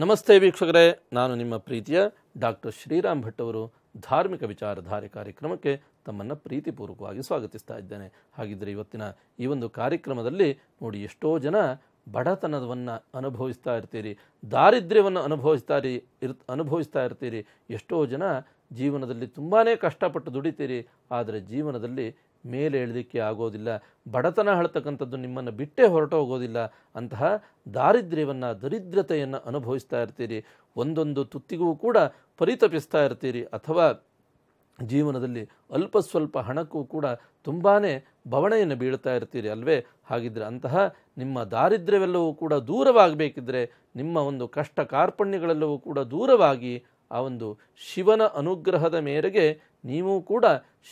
ನಮಸ್ತೆ ವೀಕ್ಷಕರೇ ನಾನು ನಿಮ್ಮ ಪ್ರೀತಿಯ ಡಾಕ್ಟರ್ ಶ್ರೀರಾಮ್ ಭಟ್ ಅವರು ಧಾರ್ಮಿಕ ವಿಚಾರಧಾರೆ ಕಾರ್ಯಕ್ರಮಕ್ಕೆ ತಮ್ಮನ್ನು ಪ್ರೀತಿಪೂರ್ವಕವಾಗಿ ಸ್ವಾಗತಿಸ್ತಾ ಇದ್ದೇನೆ ಹಾಗಿದ್ದರೆ ಇವತ್ತಿನ ಈ ಒಂದು ಕಾರ್ಯಕ್ರಮದಲ್ಲಿ ನೋಡಿ ಎಷ್ಟೋ ಜನ ಬಡತನವನ್ನು ಅನುಭವಿಸ್ತಾ ಇರ್ತೀರಿ ದಾರಿದ್ರ್ಯವನ್ನು ಅನುಭವಿಸ್ತಾ ಇರ್ ಅನುಭವಿಸ್ತಾ ಇರ್ತೀರಿ ಎಷ್ಟೋ ಜನ ಜೀವನದಲ್ಲಿ ತುಂಬಾ ಕಷ್ಟಪಟ್ಟು ದುಡಿತೀರಿ ಆದರೆ ಜೀವನದಲ್ಲಿ ಮೇಲೆ ಎಳಲಿಕ್ಕೆ ಆಗೋದಿಲ್ಲ ಬಡತನ ಹೇಳ್ತಕ್ಕಂಥದ್ದು ನಿಮ್ಮನ್ನು ಬಿಟ್ಟೇ ಹೋಗೋದಿಲ್ಲ ಅಂತಹ ದಾರಿದ್ರ್ಯವನ್ನು ದರಿದ್ರತೆಯನ್ನು ಅನುಭವಿಸ್ತಾ ಇರ್ತೀರಿ ಒಂದೊಂದು ತುತ್ತಿಗೂ ಕೂಡ ಪರಿತಪಿಸ್ತಾ ಇರ್ತೀರಿ ಅಥವಾ ಜೀವನದಲ್ಲಿ ಅಲ್ಪ ಸ್ವಲ್ಪ ಹಣಕ್ಕೂ ಕೂಡ ತುಂಬಾ ಬವಣೆಯನ್ನು ಬೀಳ್ತಾ ಇರ್ತೀರಿ ಅಲ್ವೇ ಹಾಗಿದ್ರೆ ಅಂತಹ ನಿಮ್ಮ ದಾರಿದ್ರ್ಯವೆಲ್ಲವೂ ಕೂಡ ದೂರವಾಗಬೇಕಿದ್ರೆ ನಿಮ್ಮ ಒಂದು ಕಷ್ಟ ಕಾರ್ಪಣ್ಯಗಳೆಲ್ಲವೂ ಕೂಡ ದೂರವಾಗಿ ಆ ಒಂದು ಶಿವನ ಅನುಗ್ರಹದ ಮೇರೆಗೆ ನೀವು ಕೂಡ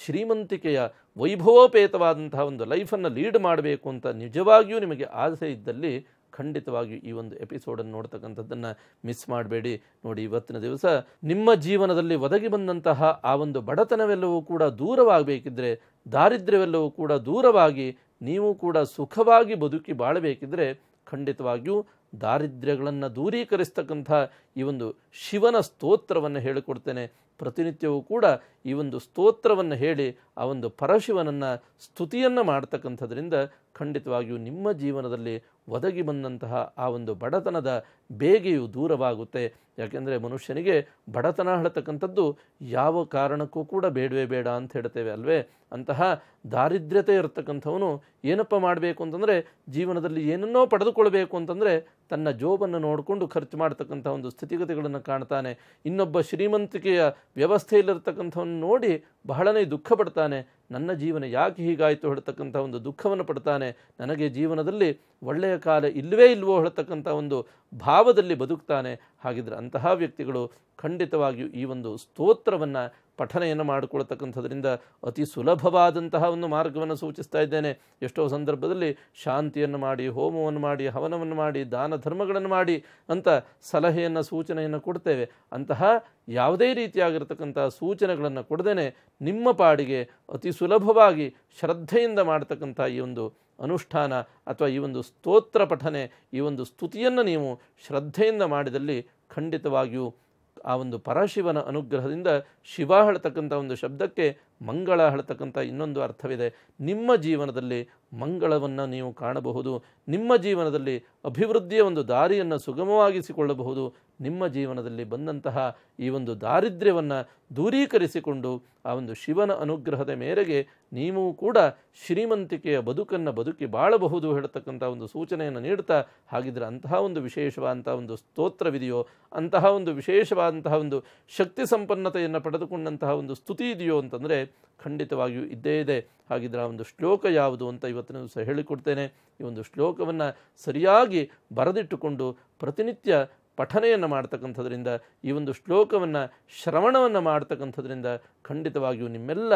ಶ್ರೀಮಂತಿಕೆಯ ವೈಭವೋಪೇತವಾದಂತಹ ಒಂದು ಲೈಫನ್ನು ಲೀಡ್ ಮಾಡಬೇಕು ಅಂತ ನಿಜವಾಗಿಯೂ ನಿಮಗೆ ಆಸೆ ಇದ್ದಲ್ಲಿ ಖಂಡಿತವಾಗಿಯೂ ಈ ಒಂದು ಎಪಿಸೋಡನ್ನು ನೋಡ್ತಕ್ಕಂಥದ್ದನ್ನು ಮಿಸ್ ಮಾಡಬೇಡಿ ನೋಡಿ ಇವತ್ತಿನ ದಿವಸ ನಿಮ್ಮ ಜೀವನದಲ್ಲಿ ಒದಗಿ ಬಂದಂತಹ ಆ ಒಂದು ಬಡತನವೆಲ್ಲವೂ ಕೂಡ ದೂರವಾಗಬೇಕಿದ್ರೆ ದಾರಿದ್ರ್ಯವೆಲ್ಲವೂ ಕೂಡ ದೂರವಾಗಿ ನೀವು ಕೂಡ ಸುಖವಾಗಿ ಬದುಕಿ ಬಾಳಬೇಕಿದ್ರೆ ಖಂಡಿತವಾಗಿಯೂ ದಾರಿದ್ರ್ಯಗಳನ್ನು ದೂರೀಕರಿಸ್ತಕ್ಕಂಥ ಈ ಒಂದು ಶಿವನ ಸ್ತೋತ್ರವನ್ನು ಹೇಳಿಕೊಡ್ತೇನೆ ಪ್ರತಿನಿತ್ಯವೂ ಕೂಡ ಈ ಒಂದು ಸ್ತೋತ್ರವನ್ನು ಹೇಳಿ ಆ ಒಂದು ಪರಶಿವನನ್ನು ಸ್ತುತಿಯನ್ನು ಮಾಡ್ತಕ್ಕಂಥದ್ರಿಂದ ಖಂಡಿತವಾಗಿಯೂ ನಿಮ್ಮ ಜೀವನದಲ್ಲಿ ಒದಗಿ ಬಂದಂತಹ ಆ ಒಂದು ಬಡತನದ ಬೇಗೆಯು ದೂರವಾಗುತ್ತೆ ಯಾಕೆಂದರೆ ಮನುಷ್ಯನಿಗೆ ಬಡತನ ಹೇಳ್ತಕ್ಕಂಥದ್ದು ಯಾವ ಕಾರಣಕ್ಕೂ ಕೂಡ ಬೇಡವೇ ಬೇಡ ಅಂತ ಹೇಳ್ತೇವೆ ಅಲ್ವೇ ಅಂತಹ ದಾರಿದ್ರ್ಯತೆ ಇರತಕ್ಕಂಥವನು ಏನಪ್ಪ ಮಾಡಬೇಕು ಅಂತಂದರೆ ಜೀವನದಲ್ಲಿ ಏನನ್ನೋ ಪಡೆದುಕೊಳ್ಬೇಕು ಅಂತಂದರೆ ತನ್ನ ಜೋಬನ್ನು ನೋಡಿಕೊಂಡು ಖರ್ಚು ಮಾಡ್ತಕ್ಕಂಥ ಒಂದು ಸ್ಥಿತಿಗತಿಗಳನ್ನು ಕಾಣ್ತಾನೆ ಇನ್ನೊಬ್ಬ ಶ್ರೀಮಂತಿಕೆಯ ವ್ಯವಸ್ಥೆಯಲ್ಲಿರ್ತಕ್ಕಂಥವನ್ನು ನೋಡಿ ಬಹಳನೇ ದುಃಖ ಪಡ್ತಾನೆ ನನ್ನ ಜೀವನ ಯಾಕೆ ಹೀಗಾಯಿತು ಹೇಳ್ತಕ್ಕಂಥ ಒಂದು ದುಃಖವನ್ನು ಪಡ್ತಾನೆ ನನಗೆ ಜೀವನದಲ್ಲಿ ಒಳ್ಳೆಯ ಕಾಲ ಇಲ್ಲವೇ ಇಲ್ವೋ ಹೇಳ್ತಕ್ಕಂಥ ಒಂದು ಭಾವದಲ್ಲಿ ಬದುಕ್ತಾನೆ ಹಾಗಿದ್ರೆ ಅಂತಹ ವ್ಯಕ್ತಿಗಳು ಖಂಡಿತವಾಗಿಯೂ ಈ ಒಂದು ಸ್ತೋತ್ರವನ್ನು ಪಠನೆಯನ್ನು ಮಾಡಿಕೊಳ್ತಕ್ಕಂಥದ್ರಿಂದ ಅತಿ ಸುಲಭವಾದಂತಹ ಒಂದು ಮಾರ್ಗವನ್ನು ಸೂಚಿಸ್ತಾ ಇದ್ದೇನೆ ಎಷ್ಟೋ ಸಂದರ್ಭದಲ್ಲಿ ಶಾಂತಿಯನ್ನು ಮಾಡಿ ಹೋಮವನ್ನು ಮಾಡಿ ಹವನವನ್ನು ಮಾಡಿ ದಾನ ಧರ್ಮಗಳನ್ನು ಮಾಡಿ ಅಂತ ಸಲಹೆಯನ್ನು ಸೂಚನೆಯನ್ನು ಕೊಡ್ತೇವೆ ಅಂತಹ ಯಾವುದೇ ರೀತಿಯಾಗಿರ್ತಕ್ಕಂಥ ಸೂಚನೆಗಳನ್ನು ಕೊಡದೇನೆ ನಿಮ್ಮ ಪಾಡಿಗೆ ಅತಿ ಸುಲಭವಾಗಿ ಶ್ರದ್ಧೆಯಿಂದ ಮಾಡತಕ್ಕಂಥ ಈ ಒಂದು ಅನುಷ್ಠಾನ ಅಥವಾ ಈ ಒಂದು ಸ್ತೋತ್ರ ಪಠನೆ ಈ ಒಂದು ಸ್ತುತಿಯನ್ನು ನೀವು ಶ್ರದ್ಧೆಯಿಂದ ಮಾಡಿದಲ್ಲಿ ಖಂಡಿತವಾಗಿಯೂ ಆ ಒಂದು ಪರಶಿವನ ಅನುಗ್ರಹದಿಂದ ಶಿವ ಹೇಳ್ತಕ್ಕಂಥ ಒಂದು ಶಬ್ದಕ್ಕೆ ಮಂಗಳ ಹೇಳ್ತಕ್ಕಂಥ ಇನ್ನೊಂದು ಅರ್ಥವಿದೆ ನಿಮ್ಮ ಜೀವನದಲ್ಲಿ ಮಂಗಳವನ್ನು ನೀವು ಕಾಣಬಹುದು ನಿಮ್ಮ ಜೀವನದಲ್ಲಿ ಅಭಿವೃದ್ಧಿಯ ಒಂದು ದಾರಿಯನ್ನು ಸುಗಮವಾಗಿಸಿಕೊಳ್ಳಬಹುದು ನಿಮ್ಮ ಜೀವನದಲ್ಲಿ ಬಂದಂತಹ ಈ ಒಂದು ದಾರಿದ್ರ್ಯವನ್ನು ದೂರೀಕರಿಸಿಕೊಂಡು ಆ ಒಂದು ಶಿವನ ಅನುಗ್ರಹದ ಮೇರೆಗೆ ನೀವು ಕೂಡ ಶ್ರೀಮಂತಿಕೆಯ ಬದುಕನ್ನು ಬದುಕಿ ಬಾಳಬಹುದು ಹೇಳ್ತಕ್ಕಂಥ ಒಂದು ಸೂಚನೆಯನ್ನು ನೀಡ್ತಾ ಹಾಗಿದ್ರೆ ಅಂತಹ ಒಂದು ವಿಶೇಷವಾದಂತಹ ಒಂದು ಸ್ತೋತ್ರವಿದೆಯೋ ಅಂತಹ ಒಂದು ವಿಶೇಷವಾದಂತಹ ಒಂದು ಶಕ್ತಿ ಸಂಪನ್ನತೆಯನ್ನು ಪಡೆದುಕೊಂಡಂತಹ ಒಂದು ಸ್ತುತಿ ಇದೆಯೋ ಅಂತಂದರೆ ಖಂಡಿತವಾಗಿಯೂ ಇದ್ದೇ ಇದೆ ಹಾಗಿದ್ರೆ ಆ ಒಂದು ಶ್ಲೋಕ ಯಾವುದು ಅಂತ ಇವತ್ತಿನ ದಿವಸ ಹೇಳಿಕೊಡ್ತೇನೆ ಈ ಒಂದು ಶ್ಲೋಕವನ್ನು ಸರಿಯಾಗಿ ಬರೆದಿಟ್ಟುಕೊಂಡು ಪ್ರತಿನಿತ್ಯ ಪಠನೆಯನ್ನು ಮಾಡ್ತಕ್ಕಂಥದ್ರಿಂದ ಈ ಒಂದು ಶ್ಲೋಕವನ್ನು ಶ್ರವಣವನ್ನು ಮಾಡ್ತಕ್ಕಂಥದ್ರಿಂದ ಖಂಡಿತವಾಗಿಯೂ ನಿಮ್ಮೆಲ್ಲ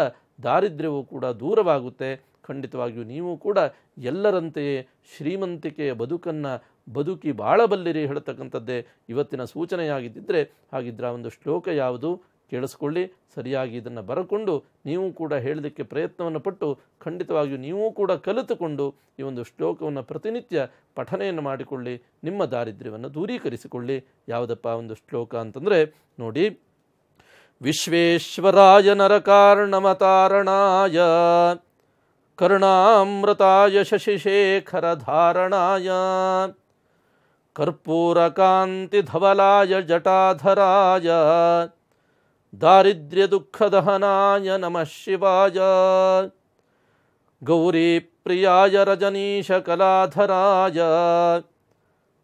ದಾರಿದ್ರ್ಯವೂ ಕೂಡ ದೂರವಾಗುತ್ತೆ ಖಂಡಿತವಾಗಿಯೂ ನೀವು ಕೂಡ ಎಲ್ಲರಂತೆಯೇ ಶ್ರೀಮಂತಿಕೆಯ ಬದುಕನ್ನು ಬದುಕಿ ಬಾಳಬಲ್ಲಿರಿ ಹೇಳ್ತಕ್ಕಂಥದ್ದೇ ಇವತ್ತಿನ ಸೂಚನೆಯಾಗಿದ್ದರೆ ಹಾಗಿದ್ರೆ ಆ ಒಂದು ಶ್ಲೋಕ ಯಾವುದು ಕೇಳಿಸ್ಕೊಳ್ಳಿ ಸರಿಯಾಗಿ ಇದನ್ನು ಬರಕೊಂಡು ನೀವು ಕೂಡ ಹೇಳಲಿಕ್ಕೆ ಪ್ರಯತ್ನವನ್ನು ಪಟ್ಟು ಖಂಡಿತವಾಗಿಯೂ ನೀವು ಕೂಡ ಕಲಿತುಕೊಂಡು ಈ ಒಂದು ಶ್ಲೋಕವನ್ನು ಪ್ರತಿನಿತ್ಯ ಪಠನೆಯನ್ನು ಮಾಡಿಕೊಳ್ಳಿ ನಿಮ್ಮ ದಾರಿದ್ರ್ಯವನ್ನು ದೂರೀಕರಿಸಿಕೊಳ್ಳಿ ಯಾವುದಪ್ಪ ಒಂದು ಶ್ಲೋಕ ಅಂತಂದರೆ ನೋಡಿ ವಿಶ್ವೇಶ್ವರಾಯ ನರಕಾರ್ಣಮತಾರಣಾಯ ಕರ್ಣಾಮೃತಾಯ ಶಶಿಶೇಖರಧಾರಣಾಯ ಧವಲಾಯ ಜಟಾಧರಾಯ ದಾರಿದ್ರ್ಯ ದುಃಖದಹನಾಯ ನಮಃ ಶಿವಾಯ ಗೌರಿ ಪ್ರಿಯಾಯ ರಜನೀಶ ಕಲಾಧರಾಯ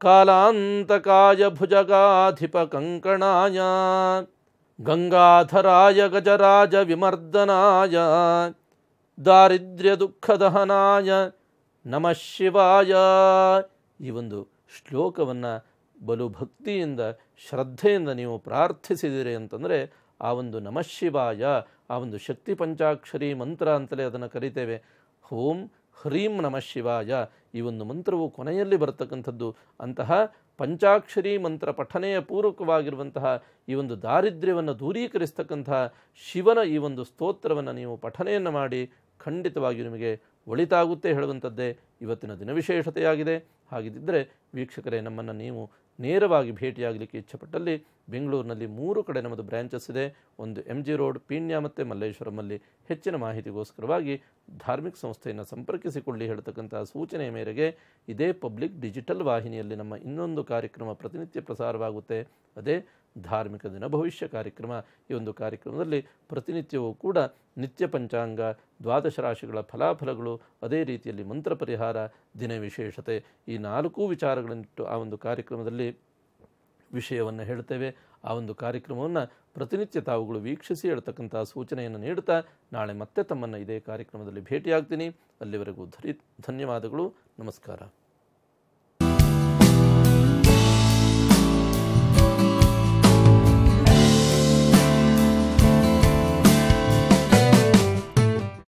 ಕಾಲಾಂತಕಾಯ ಭುಜಗಾಧಿಪ ಕಂಕಣಾಯ ಗಂಗಾಧರಾಯ ಗಜರಾಜ ವಿಮರ್ದನಾಯ ದಾರಿದ್ರ್ಯ ದುಃಖದಹನಾಯ ನಮಃ ಶಿವಾಯ ಈ ಒಂದು ಶ್ಲೋಕವನ್ನು ಬಲು ಭಕ್ತಿಯಿಂದ ಶ್ರದ್ಧೆಯಿಂದ ನೀವು ಪ್ರಾರ್ಥಿಸಿದಿರಿ ಅಂತಂದರೆ ಆ ಒಂದು ನಮಃಶಿವಾಯ ಆ ಒಂದು ಶಕ್ತಿ ಪಂಚಾಕ್ಷರಿ ಮಂತ್ರ ಅಂತಲೇ ಅದನ್ನು ಕರಿತೇವೆ ಓಂ ಹ್ರೀಂ ನಮಃ ಶಿವಾಯ ಈ ಒಂದು ಮಂತ್ರವು ಕೊನೆಯಲ್ಲಿ ಬರತಕ್ಕಂಥದ್ದು ಅಂತಹ ಪಂಚಾಕ್ಷರಿ ಮಂತ್ರ ಪಠನೆಯ ಪೂರ್ವಕವಾಗಿರುವಂತಹ ಈ ಒಂದು ದಾರಿದ್ರ್ಯವನ್ನು ದೂರೀಕರಿಸ್ತಕ್ಕಂತಹ ಶಿವನ ಈ ಒಂದು ಸ್ತೋತ್ರವನ್ನು ನೀವು ಪಠನೆಯನ್ನು ಮಾಡಿ ಖಂಡಿತವಾಗಿ ನಿಮಗೆ ಒಳಿತಾಗುತ್ತೆ ಹೇಳುವಂಥದ್ದೇ ಇವತ್ತಿನ ದಿನ ವಿಶೇಷತೆಯಾಗಿದೆ ಹಾಗಿದ್ದರೆ ವೀಕ್ಷಕರೇ ನಮ್ಮನ್ನು ನೀವು ನೇರವಾಗಿ ಭೇಟಿಯಾಗಲಿಕ್ಕೆ ಇಚ್ಛಪಟ್ಟಲ್ಲಿ ಬೆಂಗಳೂರಿನಲ್ಲಿ ಮೂರು ಕಡೆ ನಮ್ಮದು ಬ್ರ್ಯಾಂಚಸ್ ಇದೆ ಒಂದು ಎಮ್ ಜಿ ರೋಡ್ ಪೀಣ್ಯ ಮತ್ತು ಮಲ್ಲೇಶ್ವರಮಲ್ಲಿ ಹೆಚ್ಚಿನ ಮಾಹಿತಿಗೋಸ್ಕರವಾಗಿ ಧಾರ್ಮಿಕ ಸಂಸ್ಥೆಯನ್ನು ಸಂಪರ್ಕಿಸಿಕೊಳ್ಳಿ ಹೇಳ್ತಕ್ಕಂತಹ ಸೂಚನೆಯ ಮೇರೆಗೆ ಇದೇ ಪಬ್ಲಿಕ್ ಡಿಜಿಟಲ್ ವಾಹಿನಿಯಲ್ಲಿ ನಮ್ಮ ಇನ್ನೊಂದು ಕಾರ್ಯಕ್ರಮ ಪ್ರತಿನಿತ್ಯ ಪ್ರಸಾರವಾಗುತ್ತೆ ಅದೇ ಧಾರ್ಮಿಕ ದಿನ ಭವಿಷ್ಯ ಕಾರ್ಯಕ್ರಮ ಈ ಒಂದು ಕಾರ್ಯಕ್ರಮದಲ್ಲಿ ಪ್ರತಿನಿತ್ಯವೂ ಕೂಡ ನಿತ್ಯ ಪಂಚಾಂಗ ದ್ವಾದಶ ರಾಶಿಗಳ ಫಲಾಫಲಗಳು ಅದೇ ರೀತಿಯಲ್ಲಿ ಮಂತ್ರ ಪರಿಹಾರ ದಿನ ವಿಶೇಷತೆ ಈ ನಾಲ್ಕೂ ವಿಚಾರಗಳನ್ನಿಟ್ಟು ಆ ಒಂದು ಕಾರ್ಯಕ್ರಮದಲ್ಲಿ ವಿಷಯವನ್ನು ಹೇಳ್ತೇವೆ ಆ ಒಂದು ಕಾರ್ಯಕ್ರಮವನ್ನು ಪ್ರತಿನಿತ್ಯ ತಾವುಗಳು ವೀಕ್ಷಿಸಿ ಹೇಳ್ತಕ್ಕಂಥ ಸೂಚನೆಯನ್ನು ನೀಡುತ್ತಾ ನಾಳೆ ಮತ್ತೆ ತಮ್ಮನ್ನು ಇದೇ ಕಾರ್ಯಕ್ರಮದಲ್ಲಿ ಭೇಟಿಯಾಗ್ತೀನಿ ಅಲ್ಲಿವರೆಗೂ ಧರಿ ಧನ್ಯವಾದಗಳು ನಮಸ್ಕಾರ